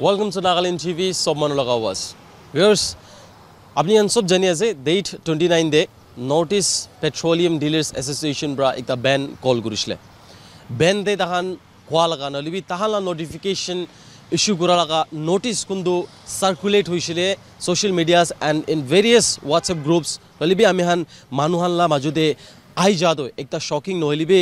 Welcome to Nagaland TV, Sobmanulaga was. Viewers, apni আনসব জানিয়ে আছে date date 29 day Notice Petroleum Dealers Association bra ekta ban call gurishla. Ben de dahan kualaga na libi tahala notification issue kuralaga notice kundu circulate hoishile social medias and in various WhatsApp groups libi amihan manuhanla majude আই যাদো একটা shocking নহলিবে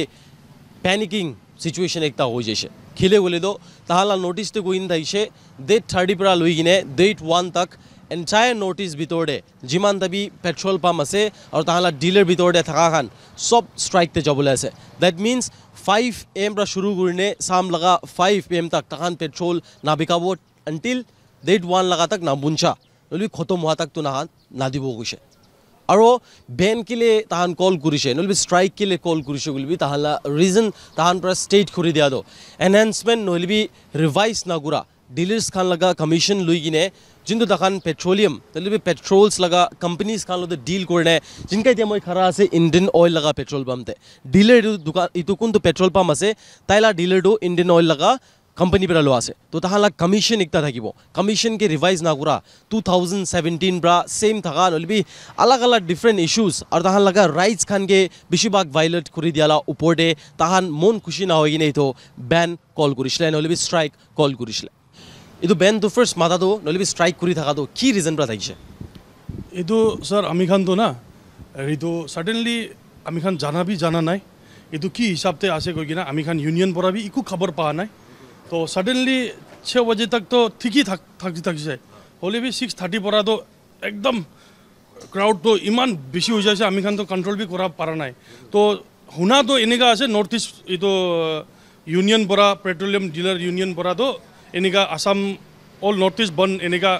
প্যানিকিং situation একটা হয়ে যাইছে খিলে গলিল তাহলে notice তো গইন দাইছে date thirty পরা লই কিনে ডেট ওয়ান তক এণ্টায়াৰ নৰ্থ ইষ্ট ভিতৰতে যিমান দাবী পেট্ৰল পাম্প আছে আৰু তাহাঁতৰ ডিলাৰ ভিতৰতে থকা খান চব ষ্ট্ৰাইকতে যাবলৈ আছে ডেট মিনছ ফাইভ এম পৰা শুৰু কৰিনে চাম লগা ফাইভ এম তাক তাহান পেট্ৰল নাবিকাব এণ্টিল ডেট ওৱান লগা তাক নাবুঞ্চা নহ'লে খতম হোৱা তাকতো নাহান দিব কৈছে আৰু বেন কেলে তাহান কল কৰিছে নহ'লে ষ্ট্ৰাইক কেলে কল কৰিছে বুলিবি তাহাঁতৰ ৰিজন তাহান পৰা ষ্টেট কৰি দিয়াতো এনহেঞ্চমেণ্ট নহ'লেবি ৰিভাইজ নাগুৰা ডিলাৰ্ছ খান লগ কমিশ্যন লৈ কিনে যোনটো তাখন পেট্ৰলিয়াম তেওঁলোকে পেট্ৰলছ লগ কম্পেনীজ খান লগত ডিল কৰে যোনকাই এতিয়া মই খাৰা আছে ইণ্ডিয়ান অইল লগা পেট্ৰল পাম্পতে ডিলাৰ এইটো দোকান এইটো কোনটো পেট্ৰল পাম্প আছে তাইলা ডিলাৰটো ইণ্ডিয়ান অইল লগা কম্পেনীৰ পৰা লোৱা আছে তো তাহাঁত কমিশ্যন একটা থাকিব কমিশ্যনকে ৰিভাইজ নকৰা টু থাউজেণ্ড ছেভেণ্টিন পৰা ছেইম থকা নলবি আলগ আলগ ডিফাৰেণ্ট ইছ্যুজ আৰু তাহাঁত লগা ৰাইটছ খানকে বেছিভাগ ভাইলেট কৰি দিয়ালা ওপৰতে তাহান মন খুচি নহয় কিনে এইটো বেন কল কৰিছিলে নলবি ষ্ট্ৰাইক কল কৰিছিলে ইটো বেন দু ফাৰ্স্ট মাদাদো নলিবি স্ট্ৰাইক কৰি থাকা তো কি ৰিজন পৰা থাকিছে এইটো স্যার আমি খান তো না এইটো সাডেনলি আমি খান জানা বি জানা নাই এইটো কি হিসাবতে আছে কই কিনা আমি খান ইউনিয়ন পৰা বি ইকো খবৰ পাওয়া নাই তো সাডেনলি ছ বজে তক তো ঠিকই থাক থাকিছে হলে বি সিক্স থার্টি পৰা তো একদম ক্রাউড তো ইমান বেশি হৈ যাইছে আমি খান তো কন্ট্রোল বি কৰা পাৰা নাই তো শুনা তো এনেকা আছে নৰ্থ ইষ্ট এইটো ইউনিয়ন পৰা পেট্ৰোলিয়াম ডিলাৰ ইউনিয়ন পৰা তো এনেকা আসাম অল নৰ্থ ইষ্ট বন এনেকুৱা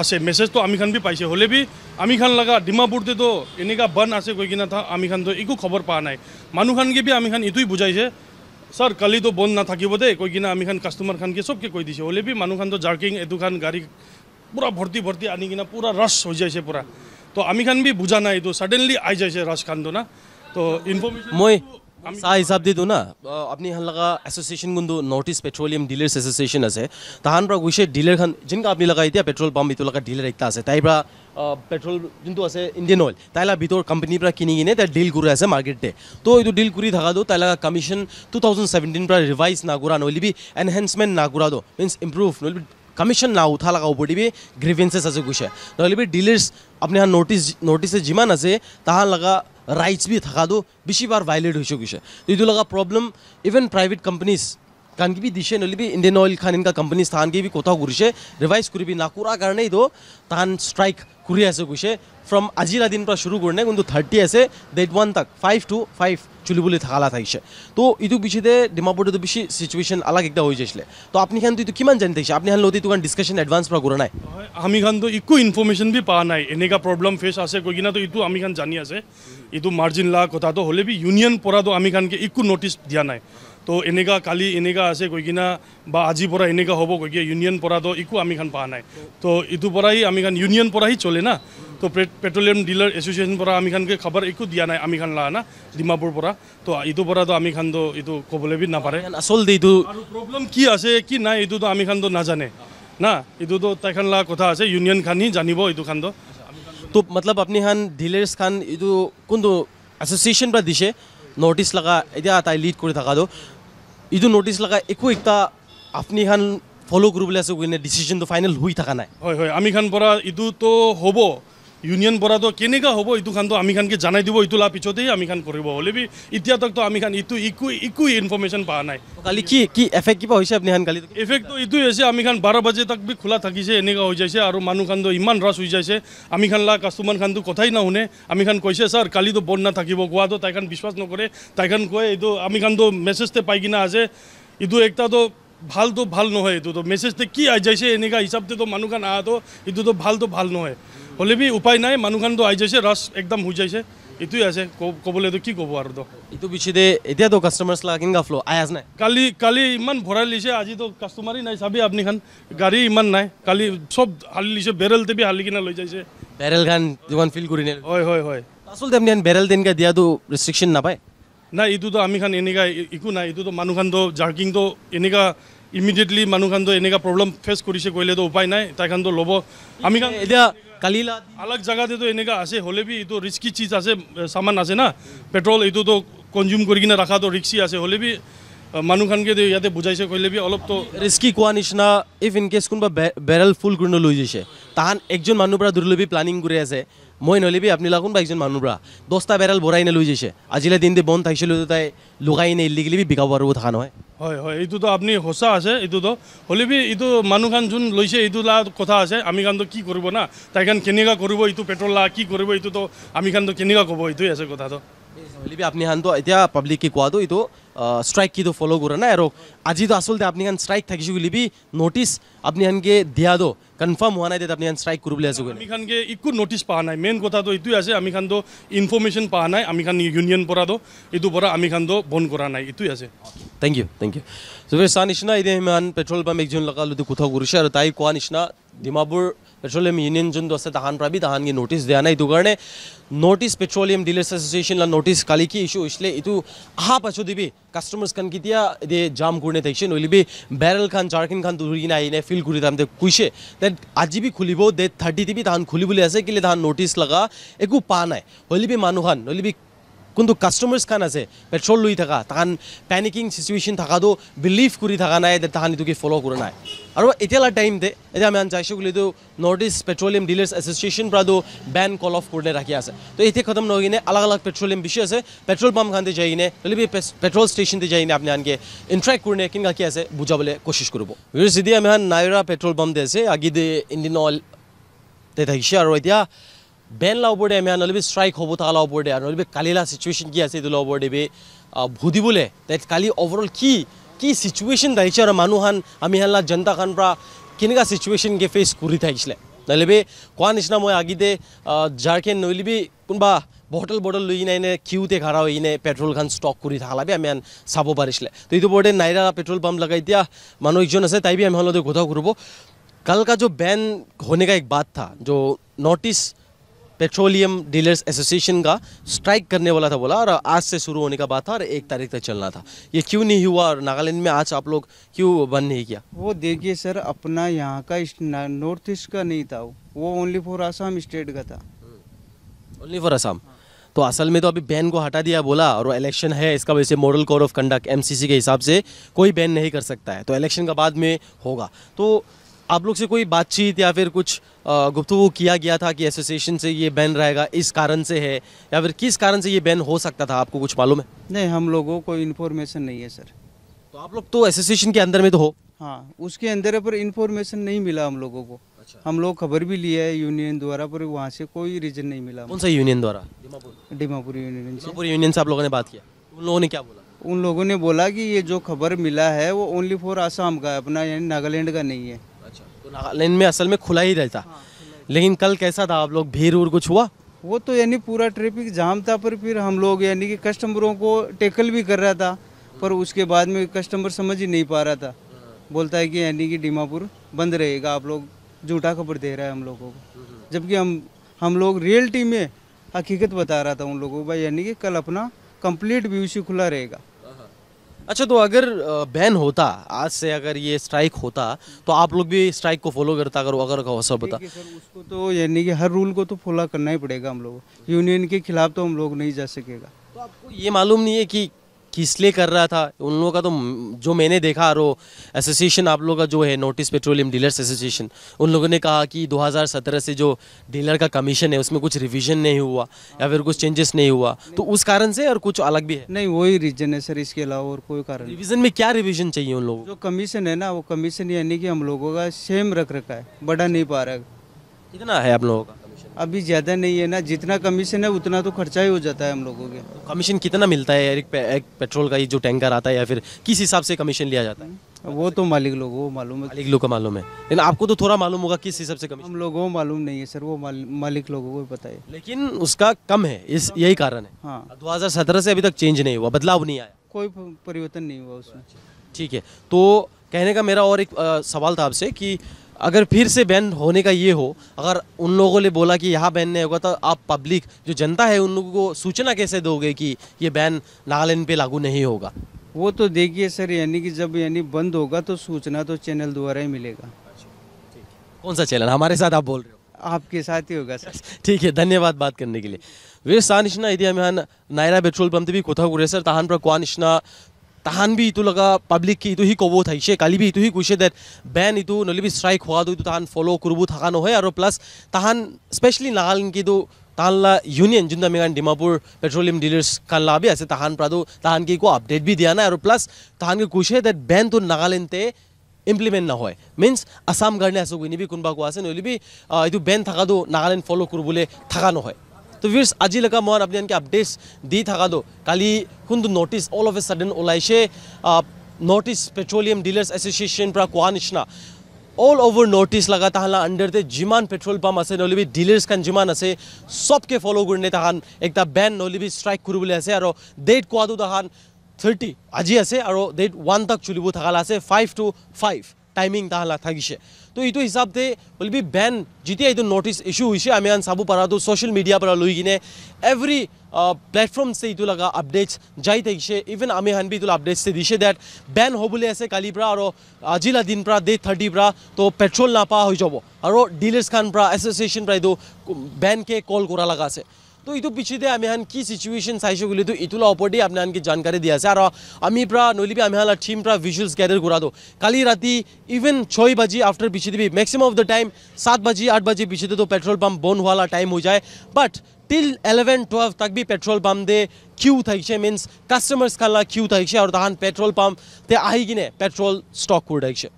আছে মেছেজটো আমি খান বি পাইছে হ'লে বি আমি খান লগা ডিমাপুৰতেতো এনেকা বন আছে কৈ কিনে আমি খানতো একো খবৰ পোৱা নাই মানুহ খানকে বি আমি খান এইটোৱেই বুজাইছে ছাৰ কালিতো বন নাথাকিব দেই কৈ কিনে আমি খান কাষ্টমাৰ খানকে চবকে কৈ দিছে হ'লে বি মানুহ খানতো জাৰ্কিং এইটো খান গাড়ী পূৰা ভৰ্তি ভৰ্তি আনি কিনে পূৰা ৰাছ হৈ যাইছে পূৰা তো আমি খান বি বুজা নাই এইটো ছাডেনলি আহি যাইছে ৰাছ খানটো না তো ইনফৰ্মেশ্যন মই চাহ হিচাপ দি না আপনি লগা এসোসিয়েশন গুন্দু north east petroleum dealers association আছে তাহান পর গৈছে ডিলার খান যিনকা আপনি লগা এতিয়া পেট্রোল পাম্প ইতো লগা ডিলার একটা আছে তাইবা পেট্রোল যিন্তু আছে ইন্ডিয়ান অয়েল তাইলা ভিতর কোম্পানি পরা কিনি গিনে তা ডিল কৰি আছে মাৰ্কেটে তো এই ডিল কৰি থাকা দো তাইলা কমিশন টু থাউজেন্ড সেভেন্টিন পরা রিভাইজ না করা নইলিবি এনহেন্সমেন্ট না করা দো মিনস ইম্প্রুভ নইলিবি কমিশন না উঠা লগা উপরিবি গ্রিভেন্সেস আছে গৈছে নইলিবি ডিলার্স আপনি নোটিস নোটিসে যিমান আছে তাহান লগা ৰাইটছ বি থকাটো বেছি বাৰ ভাইলেট হৈছে গৈছে এইটো লগা প্ৰব্লেম ইভেন প্ৰাইভেট কম্পানীজ কাৰণ কিবি দিছে নলবি ইণ্ডিয়ান অইল খান এনেকুৱা কম্পানীজ তাহান কিবি কথাও কৰিছে ৰিভাইজ কৰিবি নাকুৰা কাৰণে এইটো তাহান ষ্ট্ৰাইক কুৰি আছে কৈছে ফ্ৰম আজিৰ দিন পৰা শুৰু কৰিনে কিন্তু থাৰ্টি আছে ডেট ওৱান তাক ফাইভ টু ফাইভ চুলি বুলি থাকা থাকিছে তো এইটো পিছতে ডিমাপুৰটো বেছি চিটুৱেশ্যন আলাগ একদম হৈ যাইছিলে তো আপুনি খান এইটো কিমান জানি থাকিছে আপুনি খান লগতে এইটো কাৰণে ডিছকাশ্যন এডভান্স পৰা কৰা নাই আমি খানতো একো ইনফৰমেশ্যন বি পোৱা নাই এনেকুৱা প্ৰব্লেম ফেচ আছে কৈ কিনেতো এইটো আমি খান জানি আছে এইটো মাৰ্জিন লোৱা কথাটো হ'লে বি ইউনিয়ন পৰাটো আমি খানকে একো নটিছ দিয়া নাই তো এনেকা কালি এনেকা আছে কৈ কিনা বা আজিৰ পৰা এনেকা হ'ব কৈ কিনা ইউনিয়ন পৰা তো একো আমি খান পোৱা নাই তো ইটোৰ পৰাই আমি খান ইউনিয়ন পৰাই চলে না তো পেট্ৰলিয়াম ডিলাৰ এছ'চিয়েশ্যন পৰা আমি খানকে খবৰ একো দিয়া নাই আমি খান লোৱা না ডিমাপুৰ পৰা তো ইটোৰ পৰা তো আমি খান তো এইটো ক'বলৈ বি নাপাৰে আচলতে এইটো প্ৰব্লেম কি আছে কি নাই এইটোতো আমি খান তো নাজানে না এইটোতো তাইখান লোৱা কথা আছে ইউনিয়ন খানি জানিব এইটো খান তো তো মতলব আপুনি খান ডিলাৰ্ছ খান এইটো কোনটো এছ'চিয়েশ্যন পৰা দিছে নৰ্থ লগা এতিয়া তাই লিড কৰি থকা তো এইটো নৰ্থ লগা একো একটা আপুনি এখন ফ'ল' কৰিবলৈ আছে ডিচিশ্যনটো ফাইনেল হৈ থকা নাই হয় হয় আমি খান পৰা ইটোতো হ'ব ইউনিয়ন বৰাদ কেনেকুৱা হব এইটো খান আমি খানকে জানাই দিব এইটো এই পিছতেই আমি খান করব হলে বি ইতিহাস আমি খান ইটু ইকু ইকু ইনফরমেশন পাওয়া নাই কালি কি কি এফেক্ট কিবা হৈছে আপুনি খান কালি এফেক্ট তো এইটুই আমি খান বাৰ বাজে তাক বি খোলা থাকিছে এনেকুৱা হৈ যাইছে আৰু মানুষ খান ইমান ৰাস হৈ যাইছে আমি খান লা কাস্টমাৰ খান কথাই না আমি খান কৈছে ছাৰ কালিতো তো বন না থাকিব কোয়া তাই খান বিশ্বাস নকৰে তাই খান কয়ে এই আমি খান মেছেজতে পাই কিনে আছে এইটু একটা তো ভাল নহয় এইটোতো মেছেজতে কি আহি যাইছে এনেকুৱা হিচাপতেতো তো মানুষ খান আহাতো এইটু তো ভাল নহয় হলে বি উপায় নাই মানুহখানটো আহি যাইছে ৰাছ একদম হৈ যাইছে এইটোৱে আছে ক'বলৈতো কি ক'ব আৰু তো এইটো বেছি দে এতিয়াতো কাষ্টমাৰ্ছ লাগে কিনা আই আছে নাই কালি কালি ইমান ভৰাই লৈছে আজিতো কাষ্টমাৰেই নাই চাবি আপনিখান গাড়ী ইমান নাই কালি চব হালি লৈছে বেৰেলতে বি হালি কিনে লৈ যাইছে বেৰেলখান যিমান ফিল কৰি নাই হয় হয় হয় আচলতে আপুনি বেৰেল তেনেকৈ দিয়াটো ৰেষ্ট্ৰিকশ্যন নাপায় নাই এইটোতো আমি খান এনেকুৱা একো নাই এইটোতো মানুহখানটো জাৰ্কিংটো এনেকুৱা ইমিডিয়েটলি মানুহখানটো এনেকুৱা প্ৰব্লেম ফেচ কৰিছে কৰিলেতো উপায় নাই তাইখানটো ল'ব আমি খান এতিয়া কালিলা আলগ জায়গাতে তো এনেকা আছে হলে বি এটো রিস্কি চিজ আছে সামান আছে না পেট্রোল এটো তো কনজিউম করি কিনা রাখা তো রিস্কি আছে হলে বি মানু খান কে ইয়াতে বুঝাইছে কইলে বি অলপ তো রিস্কি কোয়া নিশনা ইফ ইন কেস কোনবা ব্যারেল ফুল গ্রিন লই যাইছে তাহান একজন মানুষ পড়া দূর লবি প্ল্যানিং করে আছে মই নলিবি আপনিলা কোনোবা একজন মানুহ পৰা দহটা বেৰাল বৰাই নে লৈ যাইছে আজিলে দিন দি বন্ধ থাকিছিলোঁ তাই লুকাই নে ইল্লি গেলিবি বিকাব পাৰিব থকা নহয় হয় হয় এইটোতো আপুনি সঁচা আছে এইটোতো হলিবি এইটো মানুহখন যোন লৈছে এইটো লা কথা আছে আমি কাৰণটো কি কৰিব না তাইখন কেনেকুৱা কৰিব এইটো পেট্ৰল লা কি কৰিব এইটোতো আমি কাৰণটো কেনেকুৱা ক'ব এইটোৱে আছে কথাটো হলিবি আপুনি খানটো এতিয়া পাব্লিক কি কোৱাটো এইটো ষ্ট্ৰাইক কিটো ফ'ল' কৰে না আৰু আজিতো আচলতে আপুনি খান ষ্ট্ৰাইক থাকিছোঁ বুলিবি নটিছ আপুনি সেনেকৈ দিয়াতো কনফাৰ্ম হোৱা নাই যে আপুনি ষ্ট্ৰাইক কৰো বুলি আছো আমি খান একো নটিছ পোৱা নাই মেইন কথাটো এইটোৱে আছে আমি খান ইনফৰ্মেশ্যন পোৱা নাই আমি খান ইউনিয়ন পৰা এইটো পৰা আমি খান বন্ধ কৰা নাই এইটোৱে আছে থেংক ইউ থেংক ইউ চবেই চোৱা নিচিনা এতিয়া ইমান পেট্ৰল পাম্প একজন লগালো কথা কৰিছে আৰু তাই কোৱা নিচিনা ডিমাপুৰ পেট্ৰলিয়াম ইউনিয়ন যোনটো আছে তাহান পৰা বি তাহানকে নটিছ দিয়া নাই এইটো কাৰণে নৰ্থ ইষ্ট পেট্ৰলিয়াম ডিলাৰ্ছ এছ'চিয়েশ্যনলৈ নটিছ কালি কি ইছ্যু হৈছিলে এইটো অহা পাছত দিবি কাষ্টমাৰ্ছ খান কেতিয়া এতিয়া জাম কৰি থাকিছে নহ'লেবি বেৰেল খান জাৰ্কিন খান ধৰি কিনে আহিনে ফিল কৰি তাহাঁতে কৈছে ডেট আজি বি খুলিব ডেট থাৰ্টি দিবি তাহান খুলিবলৈ আছে কেলে তাহান নটিছ লগা একো পা নাই হ'লিবি মানুহ খান নহ'লিবি কিন্তু কাষ্টমাৰ্ছ খান আছে পেট্ৰল লৈ থকা তাহান পেনিকিং চিচুৱেশ্যন থকাটো বিলিভ কৰি থকা নাই তাহান এইটো কি ফ'ল' কৰা নাই আৰু এতিয়ালৈ টাইমতে এতিয়া আমি আন চাইছোঁ বুলি এইটো north east petroleum dealers association পৰাতো বেন কল অফ কৰিলে ৰাখি আছে তো এতিয়া খতম নহয় কিনে আলগ আলগ পেট্ৰলিয়াম বেছি আছে পেট্ৰল পাম্প খান যাই কিনে অলপ পেট্ৰল ষ্টেচনতে যাই কিনে আপুনি আনকে ইণ্টাৰেক্ট কৰিলে কিন ৰাখি আছে বুজাবলৈ কোচিছ কৰিব যদি আমি নাইৰা পেট্ৰল পাম্প দি আছে আগে দি ইণ্ডিয়ান অইল তে থাকিছে আৰু এতিয়া বেন লওয়া উপৰ আমি নলবি ষ্ট্ৰাইক হব তা লওয়া উপর নলবি কালিলা সিচুয়েশন কি আছে এটা লওয়া দেবে ভুদি বলে দ্যাট কালি ওভারঅল কি কি সিচুয়েশন দেখিছে আৰু মানুহান আমি হেলা জনতা খান পরা কেনকা সিচুয়েশন কে ফেস করে থাকিছিল নলবি কোয়া নিচনা মই আগিতে ঝাড়খণ্ড নলবি কোনোবা বটল বটল লই নাইনে কিউতে ঘাড়া হইনে পেট্রোল খান স্টক করে থাকলাবি আমি চাব পাৰিছিলে তো এইটো বোৰ্ডে নাইৰা পেট্ৰল পাম্প লাগাই দিয়া মানুহ একজন আছে তাইবি আমি হলতে কথা করব কালকা যো বেন হনেকা এক বাদ থা যো ইষ্ট पेट्रोलियम डीलर्स एसोसिएशन का स्ट्राइक करने वाला था बोला और आज से शुरू होने का बात था और एक तारीख तक चलना था ये क्यों नहीं हुआ और नागालैंड में आज आप लोग क्यों बंद नहीं किया वो देखिए सर अपना यहाँ का नॉर्थ ईस्ट का नहीं था वो ओनली फॉर आसाम स्टेट का था ओनली फॉर आसाम तो असल में तो अभी बैन को हटा दिया बोला और इलेक्शन है इसका वजह से model code of conduct MCC के हिसाब से कोई बैन नहीं कर सकता है तो इलेक्शन का बाद में होगा तो आप लोग से कोई बातचीत या फिर कुछ गुफ्तु किया गया था कि एसोसिएशन से ये बैन रहेगा इस कारण से है या फिर किस कारण से ये बैन हो सकता था आपको कुछ मालूम है नहीं हम लोगों को इन्फॉर्मेशन नहीं है सर तो आप लोग तो एसोसिएशन के अंदर में तो हो हाँ उसके अंदर पर इन्फॉर्मेशन नहीं मिला हम लोगों को अच्छा। हम लोग खबर भी लिया है यूनियन द्वारा पर वहाँ से कोई रीजन नहीं मिला कौन सा यूनियन द्वारा डिमापुर यूनियन डिमापुर यूनियन से आप लोगों ने बात किया उन लोगों ने क्या बोला उन लोगों ने बोला कि ये जो खबर मिला है वो ओनली फॉर आसाम का अपना यानी नागालैंड का नहीं है नागालैंड में असल में हाँ, खुला ही रहता लेकिन कल कैसा था आप लोग भीड़ उड़ कुछ हुआ वो तो यानी पूरा ट्रैफिक जाम था पर फिर हम लोग यानी कि कस्टमरों को टेकल भी कर रहा था पर उसके बाद में कस्टमर समझ ही नहीं पा रहा था बोलता है कि यानी कि डीमापुर बंद रहेगा आप लोग झूठा खबर दे रहा है हम लोगों को जबकि हम हम लोग टीम में हकीकत बता रहा था उन लोगों को भाई यानी कि कल अपना कंप्लीट बी खुला रहेगा अच्छा तो अगर बैन होता आज से अगर ये स्ट्राइक होता तो आप लोग भी स्ट्राइक को फॉलो करता अगर अगर का सब बता सर उसको तो यानी कि हर रूल को तो फॉलो करना ही पड़ेगा हम लोग यूनियन के खिलाफ तो हम लोग नहीं जा सकेगा तो आपको ये मालूम नहीं है कि किस लिए कर रहा था उन लोगों का तो जो मैंने देखा आरो एसोसिएशन आप लोगों का जो है नोटिस पेट्रोलियम डीलर्स एसोसिएशन उन लोगों ने कहा कि 2017 से जो डीलर का कमीशन है उसमें कुछ रिविजन नहीं हुआ या फिर कुछ चेंजेस नहीं हुआ तो उस कारण से और कुछ अलग भी है नहीं वही रीजन है सर इसके अलावा और कोई कारण रिविजन में क्या रिविजन चाहिए उन लोगों जो कमीशन है ना वो कमीशन यानी कि हम लोगों का सेम रख रखा है बढ़ा नहीं पा रहा है कितना है आप लोगों का अभी ज़्यादा नहीं है ना जितना कमीशन है उतना तो खर्चा ही हो जाता है हम लोगों के कमीशन तो कितना मिलता है एक, पे, एक पेट्रोल का ये जो टैंकर आता है या फिर किस हिसाब से कमीशन लिया जाता है वो तो मालिक लोगों को मालूम है मालिक लोगों का मालूम है लेकिन आपको तो थोड़ा मालूम होगा किस हिसाब से कमीशन हम लोगों को मालूम नहीं है सर वो मालिक लोगों को पता है लेकिन उसका कम है इस यही कारण है हाँ दो से अभी तक चेंज नहीं हुआ बदलाव नहीं आया कोई परिवर्तन नहीं हुआ उसमें ठीक है तो कहने का मेरा और एक सवाल था आपसे की अगर फिर से बैन होने का ये हो अगर उन लोगों ने बोला कि यहाँ बैन नहीं होगा तो आप पब्लिक जो जनता है उन लोगों को सूचना कैसे दोगे कि ये बैन नागालैंड पे लागू नहीं होगा वो तो देखिए सर यानी कि जब यानी बंद होगा तो सूचना तो चैनल द्वारा ही मिलेगा अच्छा, कौन सा चैनल हमारे साथ आप बोल रहे हो आपके साथ ही होगा सर ठीक है धन्यवाद बात करने के लिए वे सानिश्ना यदि मेहान नायरा पेट्रोल पंप भी कोथा कुरे सर तहान पर क्वानिश्ना তাহান বি ইটো লগা পাব্লিক কি ইটো সি ক'ব থাকিছে কালি বি ইটো সি কৈছে দেট বেন ইটো নলিবি ষ্ট্ৰাইক হোৱাটো ইটো তাহান ফ'ল' কৰিব থকা নহয় আৰু প্লাছ তাহান স্পেচিয়েলি নাহালিটো তাহানলা ইউনিয়ন যোনটো আমি কাৰণ ডিমাপুৰ পেট্ৰলিয়াম ডিলাৰ্ছ কাৰণ বি আছে তাহান পৰাটো তাহান কি একো আপডেট বি দিয়া নাই আৰু প্লাছ তাহানকে কৈছে দেট বেনটো নাগালেণ্ডে ইমপ্লিমেণ্ট নহয় মিনছ আছাম কাৰণে আছো কিনিবি কোনোবা কোৱা আছে নলিবি এইটো বেন থকাটো নাগালেণ্ড ফ'ল' কৰিবলৈ থকা নহয় তো ভিউৰ্চ আজিলৈকে মই আপোনালোকে আপডেটছ দি থকাটো কালি কোনটো notice all of a sudden ওলাইছে নৰ্থ ইষ্ট পেট্ৰলিয়াম ডিলাৰ্ছ এছ'চিয়েশ্যনৰ পৰা কোৱা নিচিনা অল অভাৰ নৰ্থ ইষ্ট লগা তাহান আণ্ডাৰতে যিমান পেট্ৰল পাম্প আছে নলবি ডিলাৰ্ছ খান যিমান আছে চবকে ফ'ল' কৰিলে তাহান এটা বেন নলবি ষ্ট্ৰাইক কৰিবলৈ আছে আৰু ডেট কোৱাটো তাহান থাৰ্টি আজি আছে আৰু ডেট ওৱান তাক চলিব থকা আছে ফাইভ টু ফাইভ টাইমিং তাহান থাকিছে তো এইটো হিচাপতে উইল বি বেন যেতিয়া এইটো নোটিচ ইছ্যু হৈছে আমি আন চাব তো ছ'চিয়েল মিডিয়াৰ পৰা লৈ কিনে এভৰি প্লেটফৰ্মছে এইটো লগা আপডেটছ যাই থাকিছে ইভেন আমি হেন বি এইটো আপডেটছে দিছে ডেট বেন হ'বলৈ আছে কালিৰ পৰা আৰু আজিলা দিন পৰা ডেট থাৰ্টিৰ পৰা তো পেট্ৰল নাপাৱা হৈ যাব আৰু ডিলাৰ্ছ খান পৰা এছ'চিয়েশ্যন পৰা এইটো বেনকে কল কৰা লগা আছে তো ইটো পিছিয়ে আমি হান কি সিচুয়েশন চাইছো বুলি তো ইটোলা ওপৰতে আপোনাৰ কি জানকাৰী দিয়া আছে আৰু আমি পৰা নলিবি আমি হালা টিম পৰা ভিজুৱেলছ গেদাৰ কৰা দিওঁ কালি ৰাতি ইভেন ছয় বাজি আফটাৰ পিছিয়ে দিবি মেক্সিমাম অফ দ্য টাইম সাত বাজি আঠ বাজি পিছিয়ে তো পেট্ৰল পাম্প বন্ধ হোৱালা টাইম হৈ যায় বাট টিল ইলেভেন টুৱেল্ভ তাক বি পেট্ৰল পাম্প দে কিউ থাকিছে মিনছ কাষ্টমাৰ্ছ খালা কিউ থাকিছে আৰু তাহান পেট্ৰল পাম্প তে আহি কিনে পেট্ৰল ষ্টক কৰি থাকিছে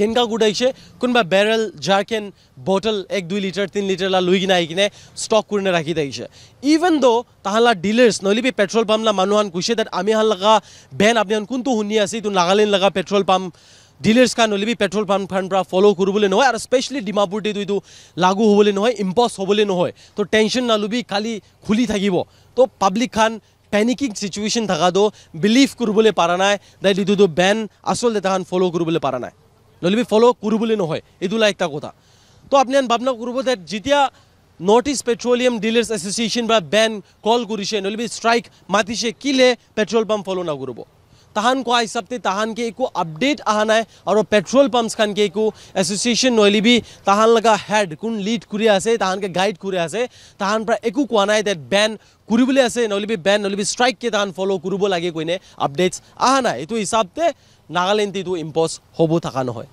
কেনেকুৱা গুড় আহিছে কোনোবা বেৰেল জাৰকেন বটল এক দুই লিটাৰ তিনি লিটাৰলা লৈ কিনে আহি কিনে ষ্টক কৰি ৰাখি থাকিছে ইভেন দ' তাহাঁলা ডিলাৰছ নহ'লেবি পেট্ৰল পাম্পলা মানুহান কৈছে দেট আমি হাল লগা বেন আপুনি কোনটো শুনি আছে এইটো নাগালেণ্ড লগা পেট্ৰল পাম্প ডিলাৰছ কাৰণ নহ'লেবি পেট্ৰল পাম্প খাৰণ পৰা ফ'ল' কৰিবলৈ নহয় আৰু স্পেচিয়েলি ডিমাপুৰটো এইটো লাগু হ'বলৈ নহয় ইম্পছ হ'বলৈ নহয় তো টেনশ্যন নালবি কালি খুলি থাকিব তো পাব্লিক খান পেনিকিং চিটুৱেশ্যন থকাটো বিলিভ কৰিবলৈ পৰা নাই দেট এইটোতো বেন আচলতে তাহান ফ'ল' কৰিবলৈ পৰা নাই নলিবি ফলো কৰোঁ বুলি নহয় এইটোলা এটা কথা তো আপুনি ভাৱনা কৰিব যে যেতিয়া north east petroleum dealers association বা বেন কল কৰিছে নলিবি ষ্ট্ৰাইক মাতিছে কিলে পেট্ৰল পাম্প ফলো নকৰিব তাহান কোৱা হিচাপতে তাহানকে একো আপডেট অহা নাই আৰু পেট্ৰল পাম্পছ খানকে একো এছ'চিয়েশ্যন নহলিবি তাহান লগা হেড কোন লিড কৰি আছে তাহানকে গাইড কৰি আছে তাহান পৰা একো কোৱা নাই দেট বেন কৰিবলৈ আছে নহলিবি বেন নহলিবি ষ্ট্ৰাইককে তাহান ফ'ল' কৰিব লাগে কৈনে আপডেটছ অহা নাই এইটো হিচাপতে নাগালেণ্ডটো ইম্প'জ হ'ব থকা নহয়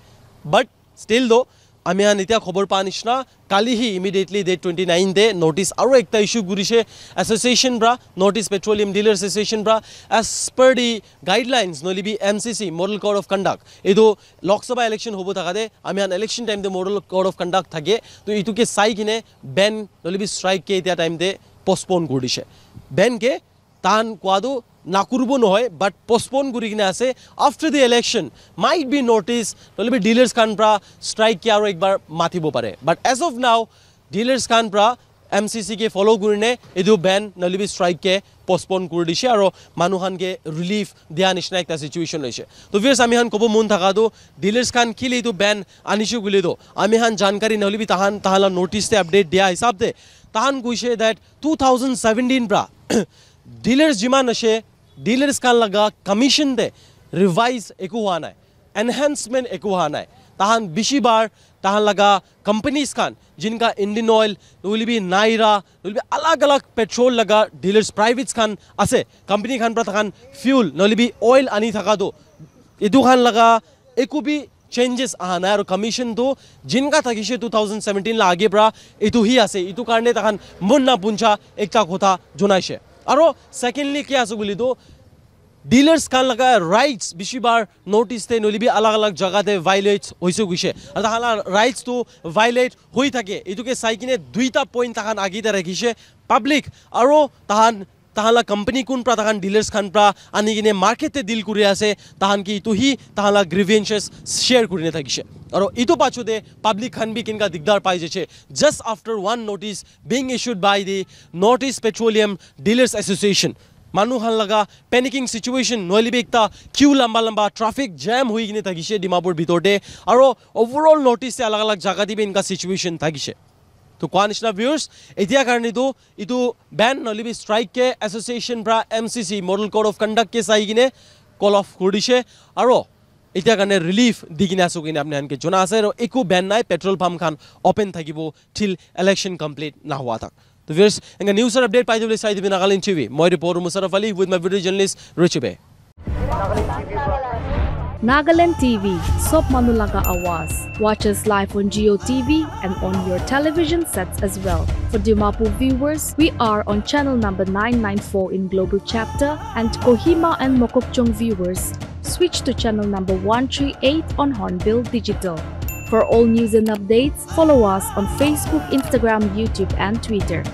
বাট ষ্টিল দ' আমি আন এতিয়া খবৰ পোৱা নিচিনা কালিহি immediately date twenty nine day notice আৰু এটা ইছ্যু কৰিছে এছ'চিয়েশ্যন পৰা নৰ্থ পেট্ৰলিয়াম ডিলাৰ এছ'চিয়েশ্যন পৰা এছ পাৰ দি গাইডলাইনছ নলিবি M C C model code of conduct এইটো লোকসভা ইলেকশ্যন হ'ব থকা দে আমি আন ইলেকশ্যন টাইমতে মডেল ক'ড অফ কণ্ডাক্ট থাকে তো এইটোকে চাই কিনে বেন নলিবি ষ্ট্ৰাইককে এতিয়া টাইমতে পষ্টপ'ন কৰি দিছে বেনকে টান কোৱাটো নাকৰিব নহয় বাট পষ্টপ'ন কৰি কিনে আছে after the election might be north east নহ'লে ডিলাৰ্ছ খান পৰা ষ্ট্ৰাইক কিয় আৰু একবাৰ মাতিব পাৰে but as of now dealers খান পৰা এম চি চিকে ফ'ল' কৰিনে এইটো বেন নলিবি ষ্ট্ৰাইককে পষ্টপ'ন কৰি দিছে আৰু মানুহখানকে ৰিলিফ দিয়া নিচিনা এটা চিটুৱেশ্যন হৈছে তো ফিৰ্ছ আমিখান ক'ব মন থকাটো ডিলাৰ্ছ খান কি কেলে এইটো বেন আনিছোঁ বুলিতো আমিখান জানকাৰী নলিবি তাহান তাহানৰ নটিছে আপডেট দিয়া হিচাপে তাহান কৈছে ডেট টু থাউজেণ্ড ছেভেণ্টিন পৰা ডিলাৰ্ছ যিমান আছে डीलर्स का लगा कमीशन दे रिवाइज एकू है एनहेंसमेंट एकू है तहान बिशी बार तहान लगा कंपनीज खान जिनका इंडियन ऑयल तुल भी नायरा तुल भी अलग अलग पेट्रोल लगा डीलर्स प्राइवेट्स खान आसे कंपनी खान पर तखान फ्यूल नी भी ऑयल आनी थका दो यू खान लगा एक भी चेंजेस आना और कमीशन दो जिनका टू थाउजेंड ला आगे परा इतु ही आसे यू कारण तखान मुन्ना पुंचा एकता खोता जोनाइशे আৰু ছেকেণ্ডলি কি আছো বুলিতো ডিলাৰ্ছ কাৰণ লগা ৰাইটছ বেছিবাৰ নৰ্থ নলিবি আলগ আলগ জেগাতে ভাইলেটছ হৈছে গৈছে আৰু তাহাঁত ৰাইটছটো ভাইলেট হৈ থাকে এইটোকে চাইকিনে দুইটা পইণ্ট তাহান আগিতে ৰাখিছে পাব্লিক আৰু তাহান তাহলে কোম্পানি কোনপ্রা তখন ডিলার্স খানপ্রা আনি কিনে মার্কেটে ডিল করে আছে তাহান কি ইতুহি তাহলে গ্রিভেন্সেস শেয়ার করে নিয়ে থাকিছে আর ইতো পাছু দে পাবলিক খান বি কিনকা দিগদার পাই যেছে just after one notice being issued by the north east petroleum dealers association মানুহান লগা পেনিকিং সিচুয়েশন নইলি বেকতা কিউ লম্বা লম্বা ট্রাফিক জ্যাম হয়ে কিনে থাকিছে ডিমাপুর ভিতরতে আর ওভারঅল নোটিসে আলাগ আলাগ জায়গা দিবে ইনকা সিচুয়েশন থাকিছে তো কোৱা নিচিনা ভিউৰ্ছ এতিয়াৰ কাৰণেতো এইটো বেন নলিবি ষ্ট্ৰাইকে এছ'চিয়েশ্যন বা M C C model code of কণ্ডাক্টকে চাই কিনে কল অফ কৰি দিছে আৰু এতিয়াৰ কাৰণে ৰিলিফ দি কিনে আছোঁ কিনে আপুনি সেনেকৈ জনা আছে আৰু একো বেন নাই পেট্ৰল পাম্পখন অ'পেন থাকিব থিল এলেকশ্যন কমপ্লিট নোহোৱা তাক তো ভিউৰ্ছ এনেকৈ নিউজৰ আপডেট পাই দিবলৈ চাই দিবি নাগালেণ্ড টিভি মই reporter Musharraf Ali with my video' journalist ৰিচুবে Nagaland TV, Sop Manulaga Awas. Watch us live on TV and on your television sets as well. For Dimapu viewers, we are on channel number 994 in Global Chapter and Kohima and Mokokchong viewers, switch to channel number 138 on Hornbill Digital. For all news and updates, follow us on Facebook, Instagram, YouTube and Twitter.